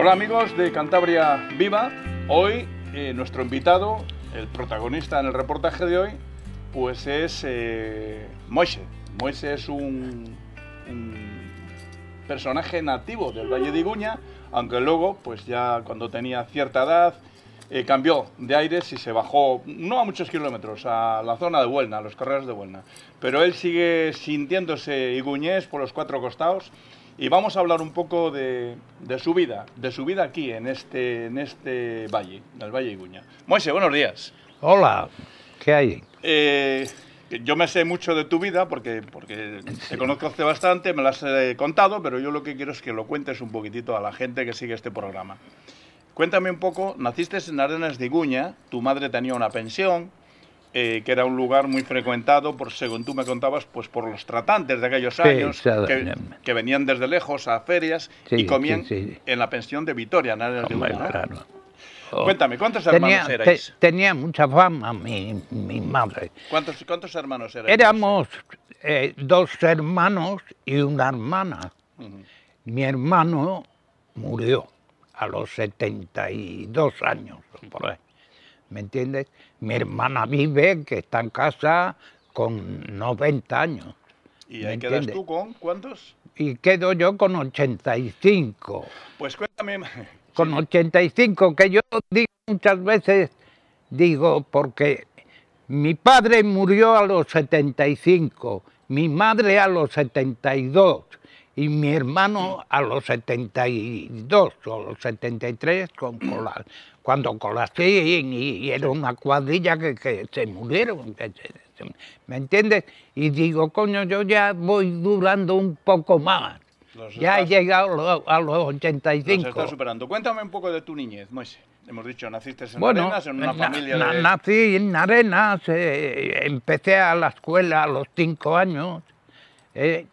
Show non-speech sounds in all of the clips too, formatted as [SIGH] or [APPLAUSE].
Hola amigos de Cantabria Viva. Hoy eh, nuestro invitado, el protagonista en el reportaje de hoy, pues es eh, Moise. Moise es un, personaje nativo del Valle de Iguña, aunque luego, pues ya cuando tenía cierta edad, eh, cambió de aires y se bajó, no a muchos kilómetros, a la zona de Huelna, a los carreras de Huelna. Pero él sigue sintiéndose iguñés por los cuatro costados y vamos a hablar un poco de, de, su vida, de su vida aquí, en este, en este valle, en el Valle Iguña. Moise, buenos días. Hola, ¿qué hay? Eh, yo me sé mucho de tu vida porque, porque te conozco hace bastante, me lo has contado, pero yo lo que quiero es que lo cuentes un poquitito a la gente que sigue este programa. Cuéntame un poco, naciste en Arenas de Iguña, tu madre tenía una pensión, eh, que era un lugar muy frecuentado, por, según tú me contabas, pues por los tratantes de aquellos años, que, venían desde lejos a ferias y comían en la pensión de Vitoria, oh. Cuéntame, ¿cuántos hermanos erais? tenía mucha fama mi, madre. ¿Cuántos, ¿Cuántos, hermanos erais? Éramos eh, dos hermanos y una hermana. Mi hermano murió a los 72 años, por ahí. ¿me entiendes? Mi hermana vive, que está en casa, con 90 años. ¿Y ahí quedas tú con cuántos? Y quedo yo con 85. Pues cuéntame. [LAUGHS] Con 85, que yo digo muchas veces, digo, porque mi padre murió a los 75, mi madre a los 72 y mi hermano a los 72 o los 73 con, cuando colapsé y, era una cuadrilla que, se murieron. ¿Me entiendes? Y digo, coño, yo ya voy durando un poco más. ya he llegado a los 85. Se está superando. Cuéntame un poco de tu niñez, Moise. Hemos dicho, naciste en Arenas, en una familia Nací en Arenas, eh, empecé a la escuela a los cinco años. Eh,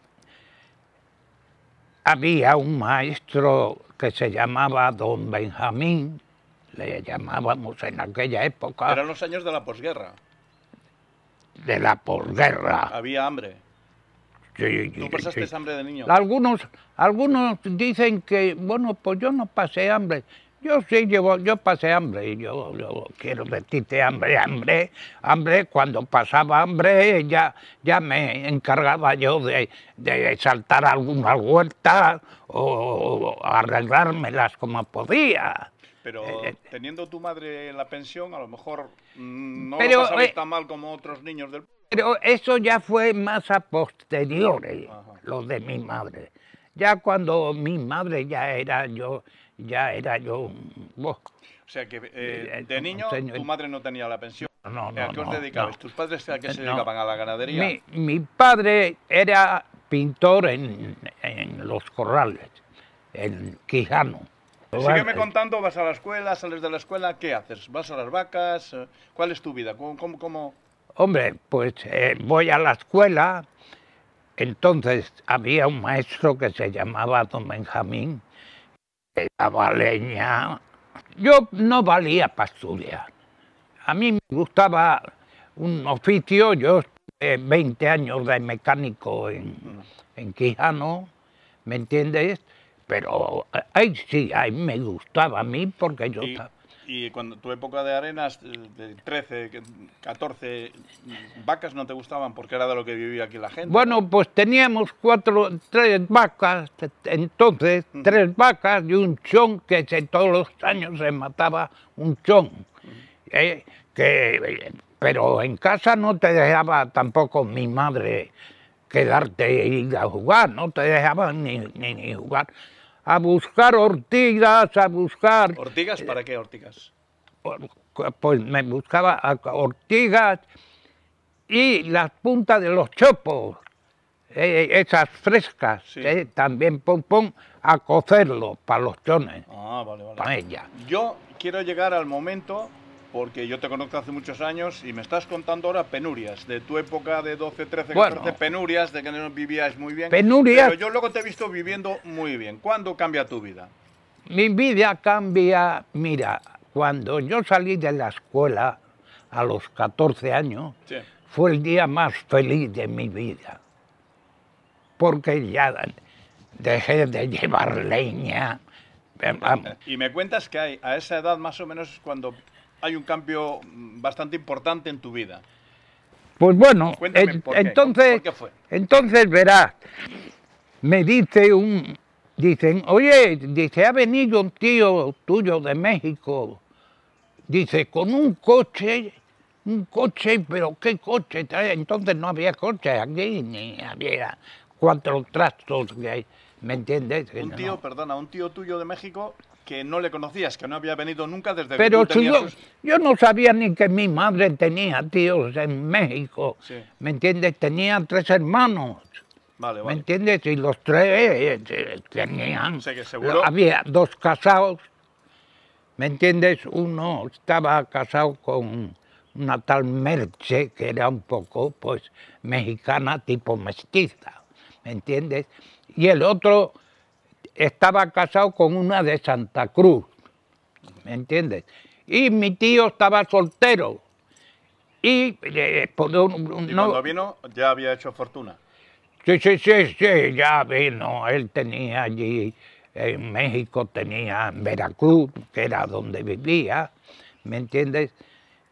había un maestro que se llamaba don Benjamín, le llamábamos en aquella época. Eran los años de la posguerra. De la posguerra. Había hambre. ¿Tú pasaste hambre de niño? Algunos, algunos dicen que, bueno, pues yo no pasé hambre. Yo sí llevo, yo pasé hambre y yo, quiero decirte hambre, hambre, hambre. Cuando pasaba hambre ya, ya me encargaba yo de, de saltar algunas vueltas o, arreglármelas como podía. Pero eh, eh, teniendo tu madre en la pensión, a lo mejor mm, no pero, eh, tan mal como otros niños del Pero eso ya fue más a posteriores, lo de mi madre. Ya cuando mi madre ya era yo ya era yo... O sea que eh, de eh, niño tu madre no tenía la pensión. No, no, ¿A qué os dedicabas? No, ¿Tus padres qué se dedicaban? ¿A la ganadería? Mi, padre era pintor en, los corrales, en Quijano. Sígueme contando, vas a la escuela, sales de la escuela, ¿qué haces? ¿Vas a las vacas? ¿Cuál es tu vida? ¿Cómo...? cómo, Hombre, pues eh, voy a la escuela. Entonces había un maestro que se llamaba don Benjamín, yo no valía para estudiar. A mí me gustaba un oficio, yo 20 años de mecánico en, Quijano, ¿me entiendes? Pero eh, ahí sí, ahí me gustaba a mí porque yo... Y cuando tu época de arenas, eh, de 13, 14 vacas no te gustaban porque era de lo que vivía aquí la gente. Bueno, pues teníamos cuatro, tres vacas, entonces tres vacas y un chón, que todos los años se mataba un chón. ¿eh? que, pero en casa no te dejaba tampoco mi madre quedarte y ir a jugar, no te dejaban ni, ni, ni jugar a buscar ortigas, a buscar... ¿Ortigas? ¿Para eh, qué ortigas? Pues me buscaba ortigas y las puntas de los chopos, eh, eh, esas frescas, también pom a cocerlo para los chones, ah, vale, vale. para ella. Yo quiero llegar al momento porque yo te conozco hace muchos años y me estás contando ahora penurias de tu época de 12, 13, 14, penurias de que no vivías muy bien. Penurias. Pero yo luego te he visto viviendo muy bien. ¿Cuándo cambia tu vida? Mi vida cambia, mira, cuando yo salí de la escuela a los 14 años, fue el día más feliz de mi vida. Porque ya dejé de llevar leña. Y me cuentas que hay, a esa edad más o menos es cuando hay un cambio mm, bastante importante en tu vida. Pues bueno, entonces, entonces verás, me dice un, dicen, oye, dice, ha venido un tío tuyo de México, dice, con un coche, un coche, pero ¿qué coche trae? Entonces no había coche aquí, ni había cuatro trastos que hay, ¿me entiendes? Un tío, perdona, un tío tuyo de México que no le conocías, que no había venido nunca desde Pero si yo, yo no sabía ni que mi madre tenía tíos en México, ¿me entiendes? Tenía tres hermanos. Vale, vale. ¿Me entiendes? Y los tres eh, eh, tenían. Había dos casados. ¿Me entiendes? Uno estaba casado con una tal Merche, que era un poco, pues, mexicana, tipo mestiza. ¿Me entiendes? Y el otro estaba casado con una de Santa Cruz, ¿me entiendes? Y mi tío estaba soltero. Y, eh, eh, cuando vino ya había hecho fortuna. Sí, sí, sí, sí, ya vino. Él tenía allí, en México tenía, en Veracruz, que era donde vivía, ¿me entiendes?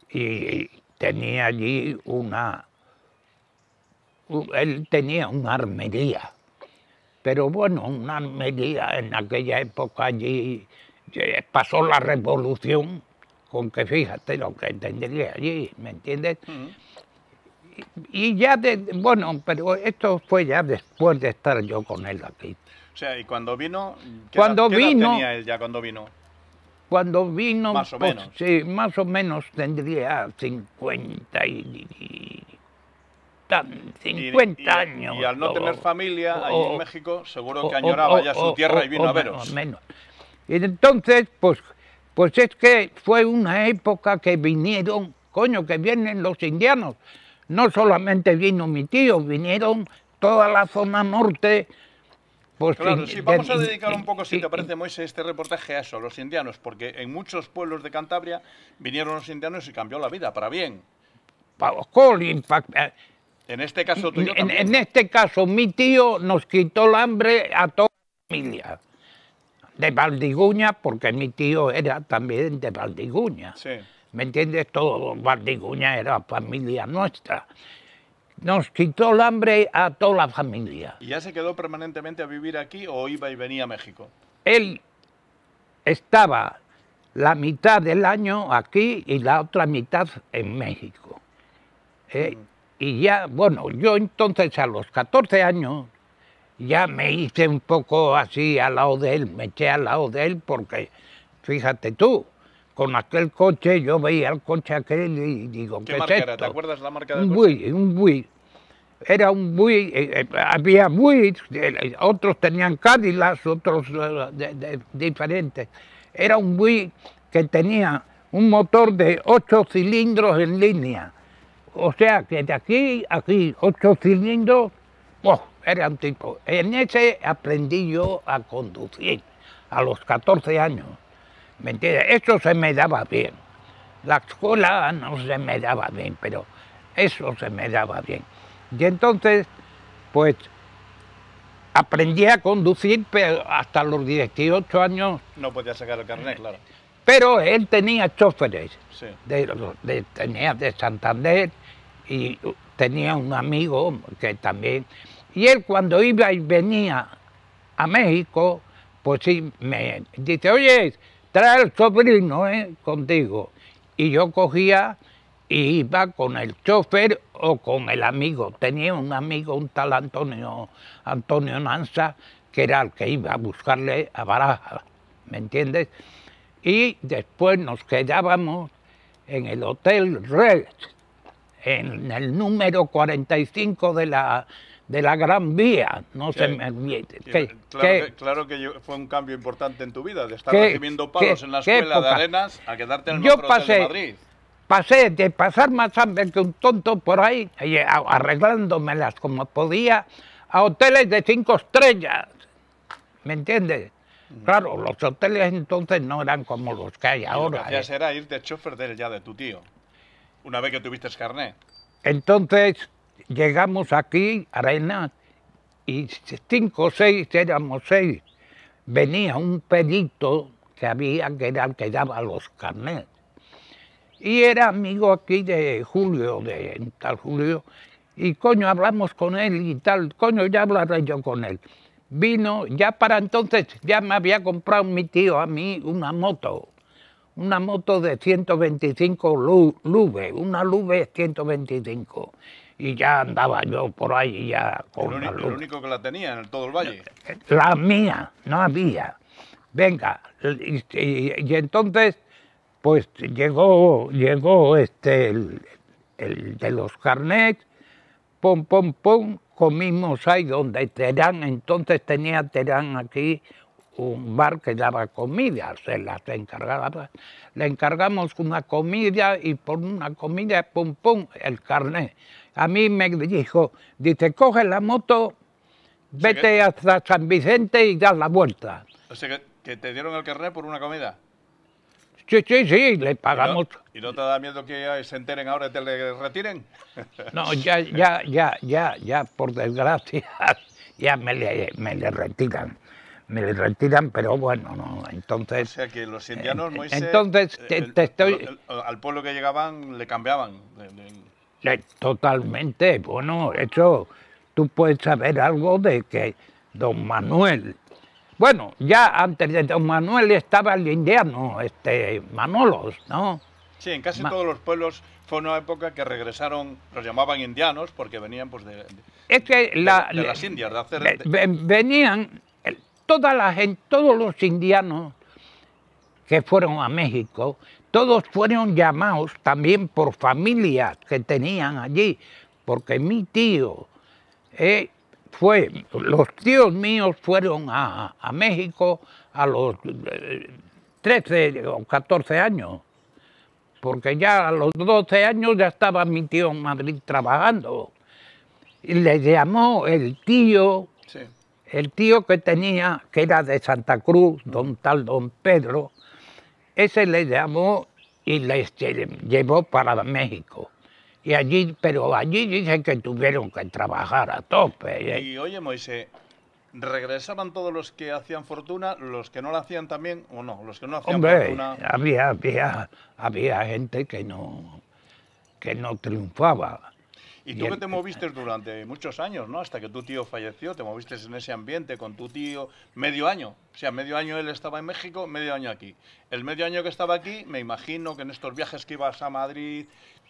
Y tenía allí una, él tenía una armería pero bueno, una medida en aquella época allí eh, pasó la revolución, con que fíjate lo que tendría allí, ¿me entiendes? y, ya, bueno, pero esto fue ya después de estar yo con él aquí. O sea, ¿y cuando vino? cuando vino, él ya cuando vino? Cuando vino, más o pues, menos. Sí, más o menos tendría 50 y, 50 años. Y al no tener familia, ahí en México, seguro que añoraba ya su tierra y vino a veros. menos. Y entonces, pues, pues es que fue una época que vinieron, coño, que vienen los indianos. No solamente vino mi tío, vinieron toda la zona norte. Pues claro, sí, vamos a dedicar un poco, si te parece, moise este reportaje a eso, a los indianos, porque en muchos pueblos de Cantabria vinieron los indianos y cambió la vida, para bien. Para eh, este en este caso mi tío nos quitó el hambre a toda la familia. De Valdiguña, porque mi tío era también de Valdiguña. ¿Me entiendes? Todo Valdiguña era familia nuestra. Nos quitó el hambre a toda la familia. ya se quedó permanentemente a vivir aquí o iba y venía a México? Él estaba la mitad del año aquí y la otra mitad en México. Eh, mm. Y ya, bueno, yo entonces a los 14 años ya me hice un poco así al lado de él, me eché al lado de él porque, fíjate tú, con aquel coche yo veía el coche aquel y digo, ¿qué, marca era? ¿Te acuerdas la marca del un un Buick. Era un Buick, eh, eh, había muy eh, otros tenían Cádilas, otros diferentes. Era un Buick que tenía un motor de ocho cilindros en línea o sea que de aquí a aquí, ocho cilindros, era un tipo. En ese aprendí yo a conducir a los 14 años. ¿Me entiendes? Eso se me daba bien. La escuela no se me daba bien, pero eso se me daba bien. Y entonces, pues, aprendí a conducir, pero hasta los 18 años... No podía sacar el carnet, claro. Pero él tenía choferes. Sí. tenía de Santander, y tenía un amigo que también, y él cuando iba y venía a México, pues sí, me dice, oye, trae el sobrino eh, contigo. Y yo cogía y iba con el chofer o con el amigo. Tenía un amigo, un tal Antonio, Antonio Nanza, que era el que iba a buscarle a Baraja, ¿me entiendes? Y después nos quedábamos en el Hotel Reyes en el número 45 de la de la Gran Vía. No se me que, claro, que, fue un cambio importante en tu vida, de estar recibiendo palos en la escuela de Arenas a quedarte en el yo pasé, de Madrid. Pasé de pasar más hambre que un tonto por ahí, eh, arreglándomelas como podía, a hoteles de cinco estrellas. ¿Me entiendes? Claro, los hoteles entonces no eran como los que hay ahora. Ya que eh. ir de chofer ya de tu tío. Una vez que tuviste el carnet. Entonces llegamos aquí, a arena y cinco o seis, éramos seis. Venía un perito que había, que era el que daba los carnets. Y era amigo aquí de Julio, de tal Julio, y coño, hablamos con él y tal, coño, ya hablaré yo con él. Vino, ya para entonces, ya me había comprado mi tío a mí una moto, una moto de 125 luve, lube, una lube 125. Y ya andaba yo por ahí ya con el, único, el único que la tenía en todo el valle. La mía, no había. Venga, y, entonces, pues llegó, llegó este, el, de los carnets, pom pum, pum, comimos ahí donde Terán, entonces tenía Terán aquí un bar que daba comida, se las encargaba. Pues. Le encargamos una comida y por una comida, pum, pum, el carnet. A mí me dijo, dice, coge la moto, vete hasta San Vicente y das la vuelta. O sea, que, te dieron el carnet por una comida. Sí, sí, sí, le pagamos. ¿Y no, te da miedo que se enteren ahora y te le retiren? [LAUGHS] No, ya, ya, ya, ya, ya, por desgracia, [LAUGHS] ya me me le retiran me retiran, pero bueno, no. Entonces. O sea que los eh, indianos, no Moisés, Entonces, te, estoy. al pueblo que llegaban le cambiaban. Totalmente. Bueno, eso. Tú puedes saber algo de que don Manuel. Bueno, ya antes de don Manuel estaba el indiano, este, Manolos, ¿no? Sí, en casi todos los pueblos fue una época que regresaron, los llamaban indianos porque venían pues de, que la, las Indias, de hacer... Venían toda la gente, todos los indianos que fueron a México, todos fueron llamados también por familias que tenían allí, porque mi tío eh, fue, los tíos míos fueron a, México a los 13 eh, o 14 años, porque ya a los 12 años ya estaba mi tío en Madrid trabajando. Y le llamó el tío el tío que tenía, que era de Santa Cruz, don tal don Pedro, ese le llamó y les este, llevó para México. Y allí, pero allí dicen que tuvieron que trabajar a tope. ¿eh? Y oye, Moisés, ¿regresaban todos los que hacían fortuna, los que no la hacían también, o no? Los que no hacían fortuna. Había, había, había gente que no, que no triunfaba. Y tú que te moviste durante muchos años, ¿no? Hasta que tu tío falleció, te moviste en ese ambiente con tu tío medio año. O sea, medio año él estaba en México, medio año aquí. El medio año que estaba aquí, me imagino que en estos viajes que ibas a Madrid,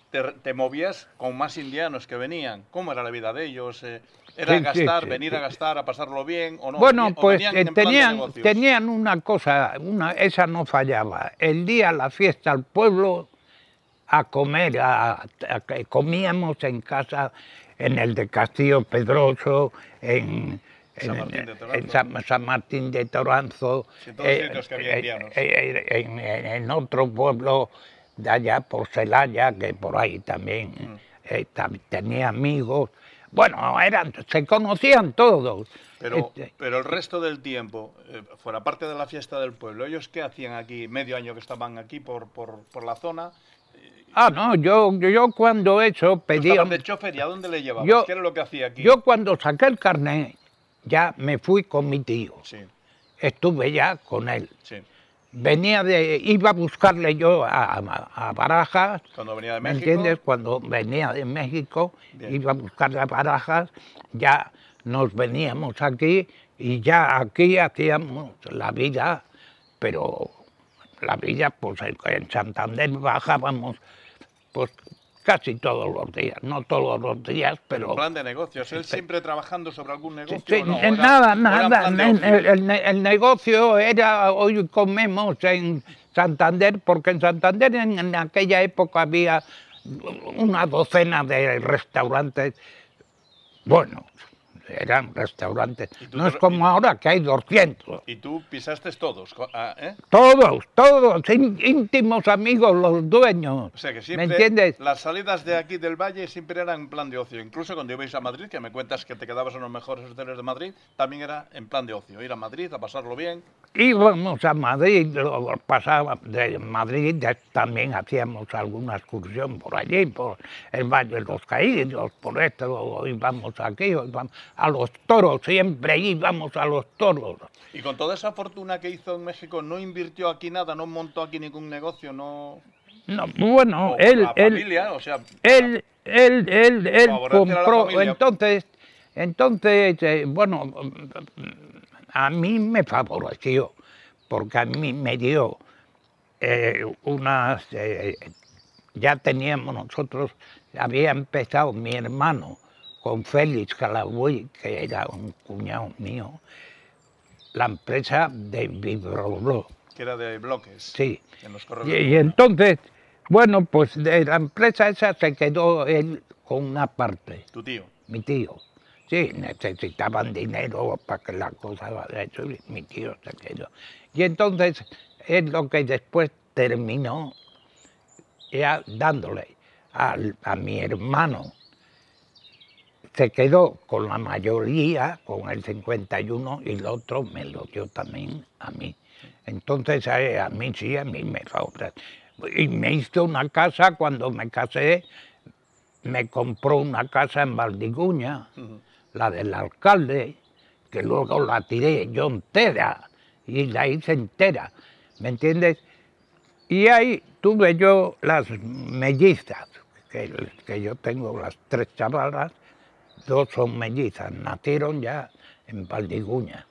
te, movías con más indianos que venían. ¿Cómo era la vida de ellos? Eh, ¿Era gastar, venir a gastar, a pasarlo bien o no? Bueno, pues eh, tenían, tenían una cosa, una, esa no fallaba. El día, la fiesta al pueblo, a comer, a, comíamos en casa, en el de Castillo Pedroso, en, San Martín de Toranzo, eh, eh, eh, en, otro pueblo de allá por Celaya, que por ahí también mm. tenía amigos. Bueno, eran, se conocían todos. Pero, este, pero el resto del tiempo, fuera parte de la fiesta del pueblo, ¿ellos qué hacían aquí? Medio año que estaban aquí por, por, por la zona, Ah, no, yo, yo cuando eso pedía... de chofer, a dónde le llevaba? Yo, ¿Qué era lo que hacía aquí? Yo cuando saqué el carnet, ya me fui con mi tío. Estuve ya con él. Venía de... Iba a buscarle yo a, a, Barajas. Cuando venía de México. ¿Me entiendes? Cuando venía de México, iba a buscarle a Barajas. Ya nos veníamos aquí y ya aquí hacíamos la vida, pero la vida, pues en Santander bajábamos pues casi todos los días, no todos los días, pero... grande negocios, él siempre trabajando sobre algún negocio. Sí, nada, nada, el, negocio era, hoy comemos en Santander, porque en Santander en, en aquella época había una docena de restaurantes, bueno, eran restaurantes. No es como ahora que hay 200. ¿Y tú pisaste todos? Ah, ¿eh? Todos, todos, íntimos amigos, los dueños. O sea que siempre, Las salidas de aquí del Valle siempre eran en plan de ocio. Incluso cuando ibais a Madrid, que me cuentas que te quedabas en los mejores hoteles de Madrid, también era en plan de ocio. Ir a Madrid a pasarlo bien. Íbamos a Madrid, pasaba pasábamos de Madrid, también hacíamos alguna excursión por allí, por el Valle de los Caídos, por esto, íbamos aquí, a los toros, siempre íbamos a los toros. Y con toda esa fortuna que hizo en México, ¿no invirtió aquí nada? ¿No montó aquí ningún negocio? ¿No...? No, bueno, él, él, él, él, compró, entonces, entonces, eh, bueno, a mí me favoreció, porque a mí me dio eh, unas, eh, ya teníamos nosotros, había empezado mi hermano con Félix Calabuy, que era un cuñado mío, la empresa de Vibroblo. Que era de bloques. Sí. y, entonces, bueno, pues de la empresa esa se quedó él con una parte. ¿Tu tío? Mi tío. Sí, necesitaban dinero para que la cosa vaya mi tío se quedó. Y entonces es lo que después terminó ya dándole a mi hermano se quedó con la mayoría, con el 51, y el otro me lo dio también a mí. Entonces a, mí sí, a mí me falta. Y me hizo una casa cuando me casé, me compró una casa en Valdiguña, la del alcalde, que luego la tiré yo entera y la hice entera, ¿me entiendes? Y ahí tuve yo las mellizas, que, que yo tengo las tres chavalas, dos son mellizas, nacieron ya en Paldiguña.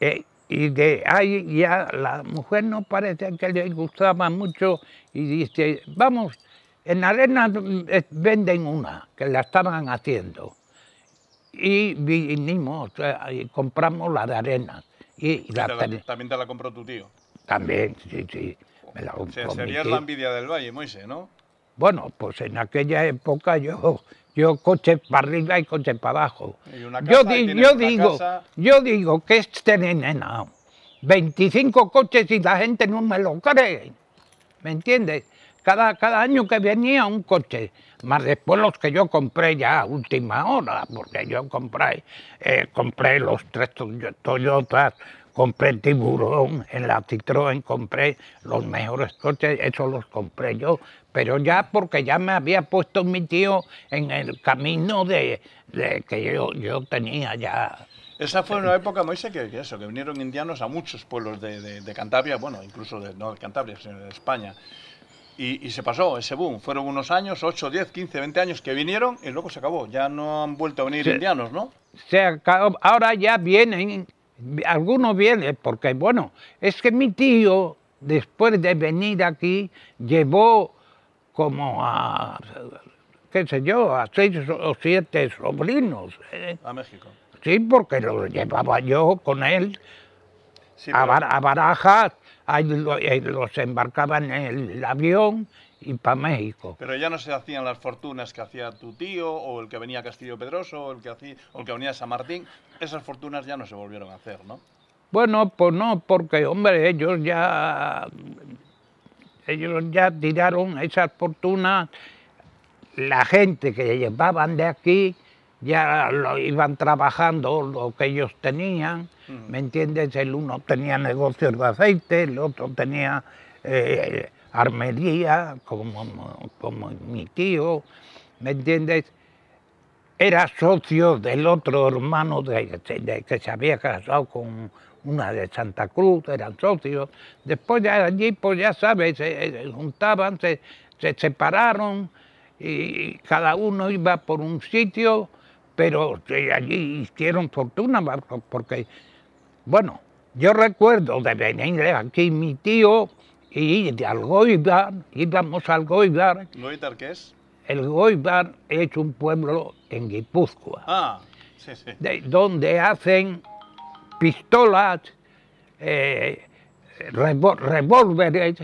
Eh, y de ahí ya la mujer no parece que le gustaba mucho y dice, vamos, en Arena eh, venden una, que la estaban haciendo. Y vinimos, eh, y compramos la de Arena. Y, ¿También te la compró tu tío? También, sí, sí. sería la envidia del Valle, Moise, ¿no? Bueno, pues en aquella época yo yo coche para arriba y coche para abajo. yo, digo, yo digo que este nena, 25 coches y la gente no me lo cree. ¿Me entiendes? Cada, cada año que venía un coche, más después los que yo compré ya a última hora, porque yo compré, eh, compré los tres Toyotas, compré el tiburón, en la Citroën compré los mejores coches, esos los compré yo, pero ya porque ya me había puesto mi tío en el camino de, que yo, tenía ya. Esa fue una época, Moisés, que, eso, que vinieron indianos a muchos pueblos de, Cantabria, bueno, incluso de, no de Cantabria, sino de España. Y, se pasó ese boom. Fueron unos años, 8, 10, 15, 20 años que vinieron y luego se acabó. Ya no han vuelto a venir indianos, ¿no? Se Ahora ya vienen, algunos vienen, porque bueno, es que mi tío, después de venir aquí, llevó como a, qué sé yo, a seis o siete sobrinos. ¿eh? A México. Sí, porque los llevaba yo con él a, Barajas, ahí eh, los embarcaba en el avión y para México. Pero ya no se hacían las fortunas que hacía tu tío, o el que venía a Castillo Pedroso, o el que, hacía, o el que venía a San Martín. Esas fortunas ya no se volvieron a hacer, ¿no? Bueno, pues no, porque, hombre, ellos ya ellos ya tiraron esas fortunas, la gente que llevaban de aquí ya lo iban trabajando lo que ellos tenían, ¿me entiendes? El uno tenía negocios de aceite, el otro tenía eh, armería, como, como mi tío, ¿me entiendes? Era socio del otro hermano que se había casado con una de Santa Cruz, eran socios. Después de allí, pues ya sabes, eh, se, juntaban, se, separaron y cada uno iba por un sitio, pero allí hicieron fortuna porque, bueno, yo recuerdo de venir aquí mi tío y de Algoibar, íbamos al Goibar. ¿Goibar qué es? El Goibar es un pueblo en Guipúzcoa. Ah, sí, sí. donde hacen pistolas, eh, revólveres,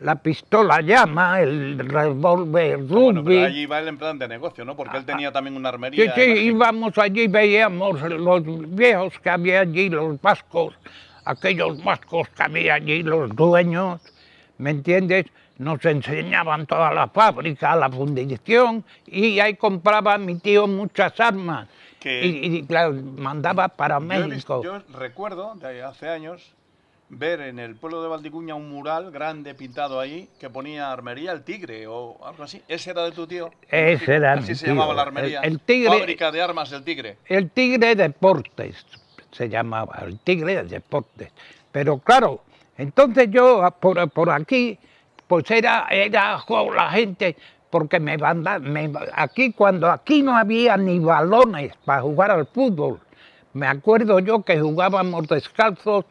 la pistola llama, el revólver ah, rugby. allí iba él en plan de negocio, ¿no? Porque él ah, tenía ah. también una armería. Sí, sí, íbamos allí, veíamos los viejos que había allí, los vascos, aquellos vascos que había allí, los dueños, ¿me entiendes? Nos enseñaban toda la fábrica, la fundición, y ahí compraba mi tío muchas armas y, claro, mandaba para México. Yo, recuerdo de hace años ver en el pueblo de Valdicuña un mural grande pintado ahí que ponía Armería el Tigre o algo así. Ese era de tu tío. Ese era. Así se llamaba la Armería. El, tigre, Fábrica de armas El Tigre. El Tigre Deportes se llamaba, el Tigre Deportes. Pero claro, entonces yo por, aquí, pues era, era la gente porque me van aquí cuando aquí no había ni balones para jugar al fútbol. Me acuerdo yo que jugábamos descalzos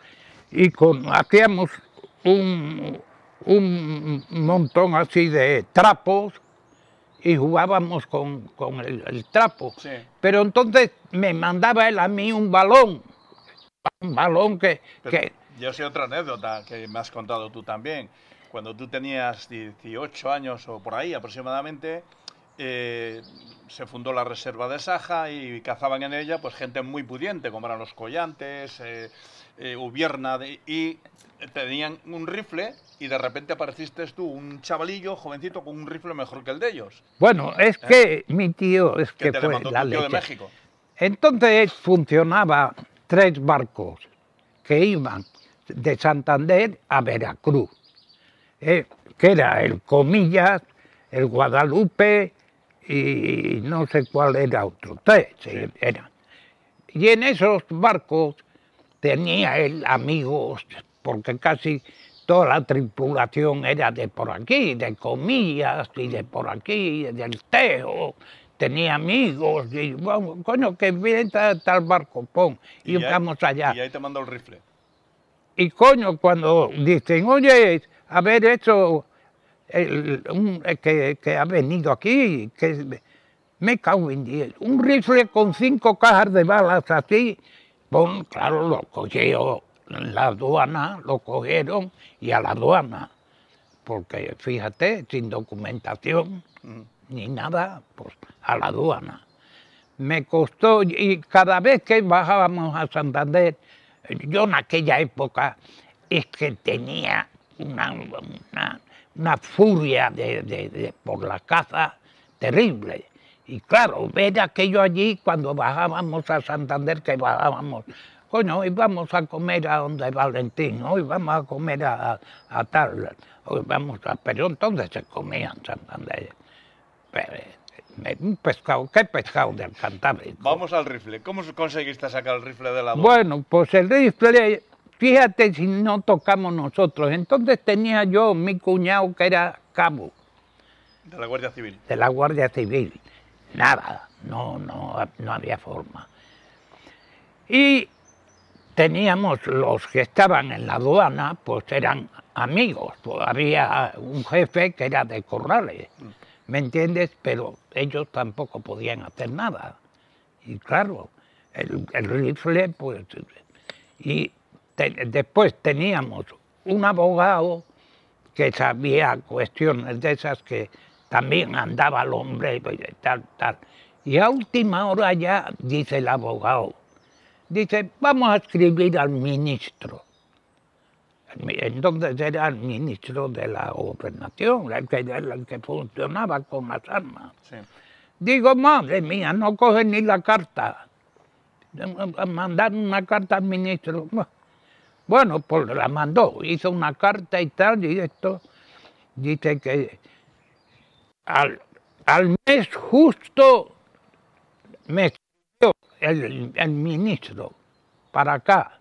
y con, hacíamos un, montón así de trapos y jugábamos con, el, trapo. Pero entonces me mandaba él a mí un balón, un balón que... que yo sé otra anécdota que me has contado tú también cuando tú tenías 18 años o por ahí aproximadamente, eh, se fundó la reserva de Saja y cazaban en ella pues gente muy pudiente, como eran los collantes, eh, eh y tenían un rifle y de repente apareciste tú, un chavalillo, jovencito, con un rifle mejor que el de ellos. Bueno, es ¿Eh? que mi tío es que, fue tío de México. Entonces funcionaba tres barcos que iban de Santander a Veracruz eh, que era el Comillas, el Guadalupe y no sé cuál era otro. Tres eh, eran. Y en esos barcos tenía él amigos, porque casi toda la tripulación era de por aquí, de Comillas y de por aquí, del Tejo. Tenía amigos, y bueno, coño, que viene tal barco, pon, y, vamos allá. Y ahí te mando el rifle. Y coño, cuando dicen, oye, haber hecho eh, que, ha venido aquí, que me cago en 10. Un rifle con cinco cajas de balas así, bueno claro, lo cogió la aduana, lo cogieron y a la aduana. Porque fíjate, sin documentación mm. ni nada, pues a la aduana. Me costó, y cada vez que bajábamos a Santander, yo en aquella época es que tenía una, furia por la caza terrible. Y claro, ver aquello allí cuando bajábamos a Santander, que bajábamos, coño, vamos a comer a donde Valentín, hoy vamos a comer a, a tal, hoy vamos a... Pero entonces se comían Santander. Eh, eh, un pescado, ¿qué pescado de Cantábrico? Vamos al rifle, ¿cómo conseguiste sacar el rifle de la boca? Bueno, pues el rifle Fíjate si no tocamos nosotros. Entonces tenía yo mi cuñado que era cabo. De la Guardia Civil. De la Guardia Civil. Nada, no, no, no había forma. Y teníamos los que estaban en la aduana, pues eran amigos. Había un jefe que era de Corrales, ¿me entiendes? Pero ellos tampoco podían hacer nada. Y claro, el, rifle, pues... Y después teníamos un abogado que sabía cuestiones de esas que también andaba el hombre y tal, tal. Y a última hora ya, dice el abogado, dice, vamos a escribir al ministro. Entonces era el ministro de la gobernación, el que, el que funcionaba con las armas. Digo, madre mía, no coge ni la carta. Mandar una carta al ministro. Bueno, pues la mandó, hizo una carta y tal, y esto dice que al, al mes justo me escribió el, ministro para acá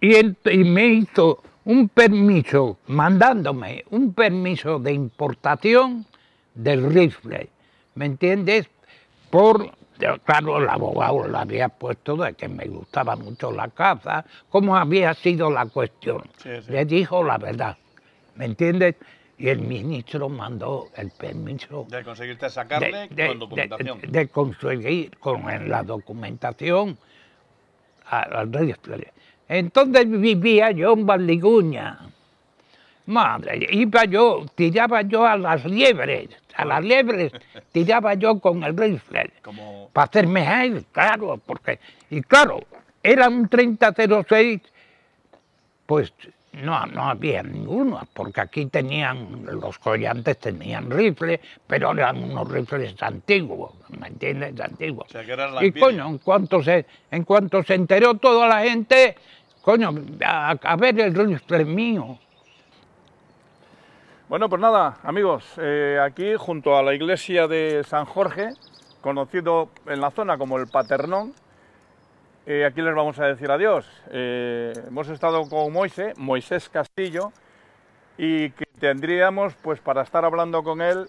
y, y me hizo un permiso, mandándome un permiso de importación del rifle, ¿me entiendes? Por claro, el abogado le había puesto de que me gustaba mucho la casa, cómo había sido la cuestión. Le dijo la verdad, ¿me entiendes? Y el ministro mandó el permiso. De conseguirte sacarle de, con documentación. De, conseguir con la documentación al redes. Entonces vivía yo en Barliguña. Madre, iba yo, tiraba yo a las liebres, a las liebres tiraba yo con el rifle. Para hacerme aire claro, porque. Y claro, era un 30-06, pues no, no había ninguno, porque aquí tenían, los collantes tenían rifles, pero eran unos rifles antiguos, ¿me entiendes? Antiguos. y coño, en cuanto, se, en cuanto se enteró toda la gente, coño, a, a ver el rifle mío, bueno, pues nada, amigos, eh, aquí junto a la iglesia de San Jorge, conocido en la zona como el Paternón, eh, aquí les vamos a decir adiós. Eh, hemos estado con Moise, Moisés Castillo, y que tendríamos pues para estar hablando con él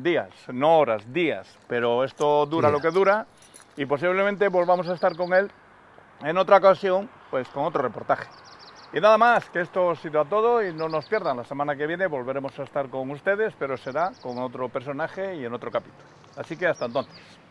días, no horas, días, pero esto dura lo que dura y posiblemente volvamos a estar con él en otra ocasión, pues con otro reportaje. Y nada más, que esto ha sido todo y no nos pierdan. La semana que viene volveremos a estar con ustedes, pero será con otro personaje y en otro capítulo. Así que hasta entonces.